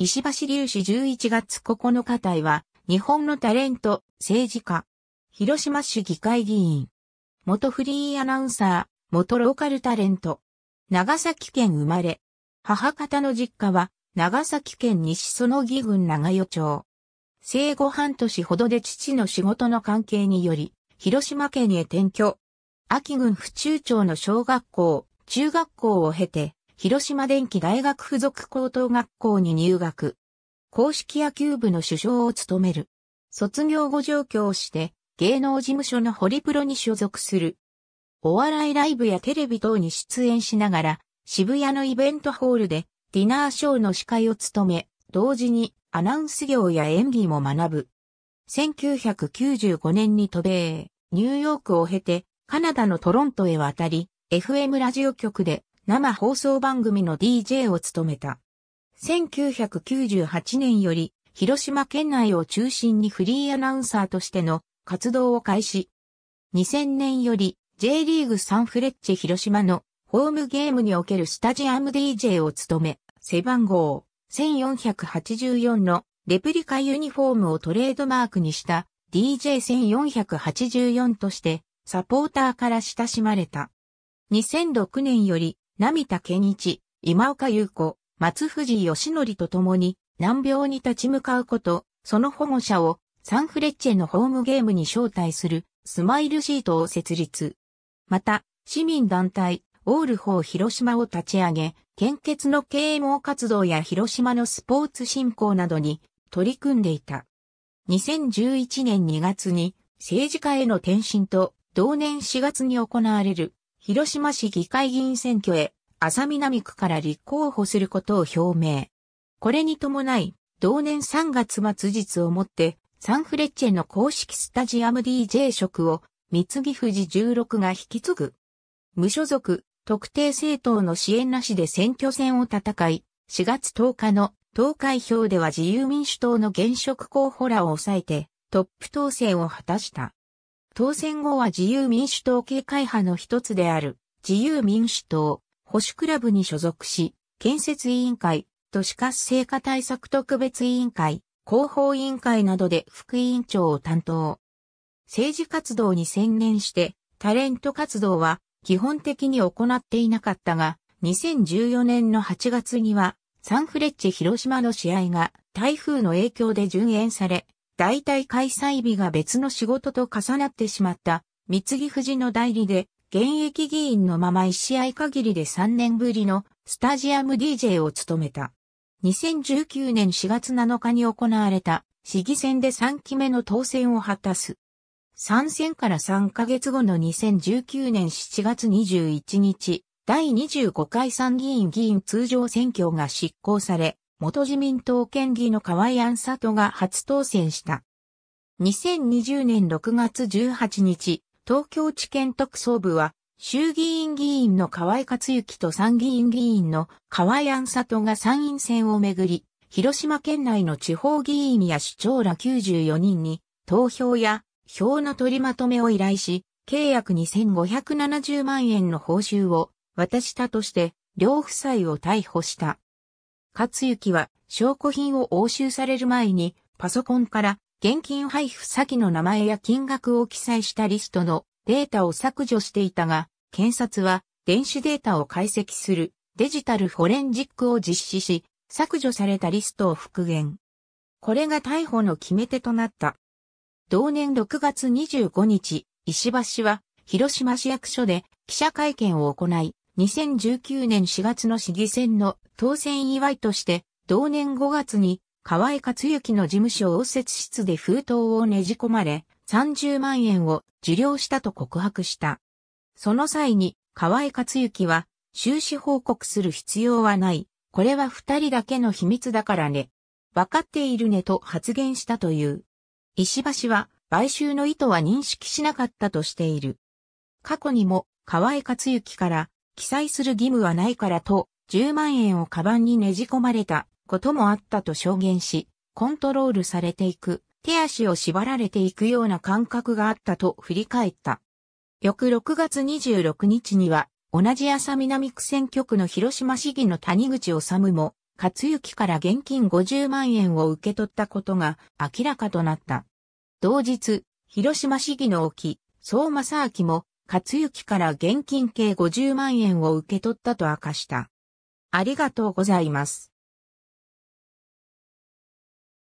石橋隆史11月9日隊は、日本のタレント、政治家、広島市議会議員、元フリーアナウンサー、元ローカルタレント、長崎県生まれ、母方の実家は、長崎県西園木郡長与町。生後半年ほどで父の仕事の関係により、広島県へ転居。秋郡府中町の小学校、中学校を経て、広島電機大学附属高等学校に入学。公式野球部の首相を務める。卒業後上京して、芸能事務所のホリプロに所属する。お笑いライブやテレビ等に出演しながら、渋谷のイベントホールでディナーショーの司会を務め、同時にアナウンス業や演技も学ぶ。1995年に渡米、ニューヨークを経て、カナダのトロントへ渡り、FM ラジオ局で生放送番組の DJ を務めた。1998年より広島県内を中心にフリーアナウンサーとしての活動を開始。2000年より J リーグサンフレッチェ広島のホームゲームにおけるスタジアム DJ を務め、背番号1484のレプリカユニフォームをトレードマークにした DJ1484 としてサポーターから親しまれた。2006年よりけ田健一、今岡優子、松藤義則と共に難病に立ち向かうこと、その保護者をサンフレッチェのホームゲームに招待するスマイルシートを設立。また、市民団体、オールホー広島を立ち上げ、献血の啓蒙活動や広島のスポーツ振興などに取り組んでいた。2011年2月に政治家への転身と同年4月に行われる広島市議会議員選挙へ、浅南区から立候補することを表明。これに伴い、同年3月末日をもって、サンフレッチェの公式スタジアム DJ 職を、三木富士16が引き継ぐ。無所属、特定政党の支援なしで選挙戦を戦い、4月10日の投開票では自由民主党の現職候補らを抑えて、トップ当選を果たした。当選後は自由民主党系会派の一つである自由民主党保守クラブに所属し、建設委員会、都市活性化対策特別委員会、広報委員会などで副委員長を担当。政治活動に専念してタレント活動は基本的に行っていなかったが、2014年の8月にはサンフレッチェ広島の試合が台風の影響で順延され、大体開催日が別の仕事と重なってしまった、三木藤士の代理で、現役議員のまま一試合限りで3年ぶりのスタジアム DJ を務めた。2019年4月7日に行われた市議選で3期目の当選を果たす。参戦から3ヶ月後の2019年7月21日、第25回参議院議員通常選挙が執行され、元自民党県議の河井安里が初当選した。2020年6月18日、東京地検特捜部は、衆議院議員の河井克行と参議院議員の河井安里が参院選をめぐり、広島県内の地方議員や市長ら94人に、投票や票の取りまとめを依頼し、契約2570万円の報酬を渡したとして、両夫妻を逮捕した。克行は証拠品を押収される前にパソコンから現金配布先の名前や金額を記載したリストのデータを削除していたが、検察は電子データを解析するデジタルフォレンジックを実施し、削除されたリストを復元。これが逮捕の決め手となった。同年6月25日、石橋は広島市役所で記者会見を行い、2019年4月の市議選の当選祝いとして、同年5月に河合克行の事務所応接室で封筒をねじ込まれ、30万円を受領したと告白した。その際に、河合克行は、収支報告する必要はない。これは二人だけの秘密だからね。わかっているねと発言したという。石橋は、買収の意図は認識しなかったとしている。過去にも、河合克行から、記載する義務はないからと、10万円をカバンにねじ込まれたこともあったと証言し、コントロールされていく、手足を縛られていくような感覚があったと振り返った。翌6月26日には、同じ朝南区選挙区の広島市議の谷口治も、勝幸から現金50万円を受け取ったことが明らかとなった。同日、広島市議の沖、総正明も、勝幸から現金計50万円を受け取ったと明かした。ありがとうございます。